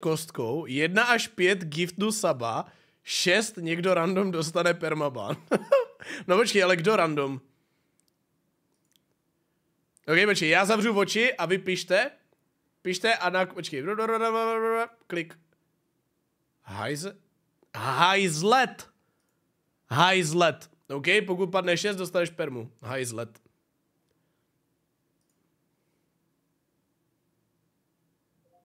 kostkou, 1 až 5 giftnu saba, 6 někdo random dostane permaban. no počkej, ale kdo random? Ok, počkej, já zavřu oči a vy pište. Pište a na... Počkej. Klik. Hajzlet. Hajzlet. Hajzlet. Ok, pokud padne 6, dostaneš permu. Hajzlet.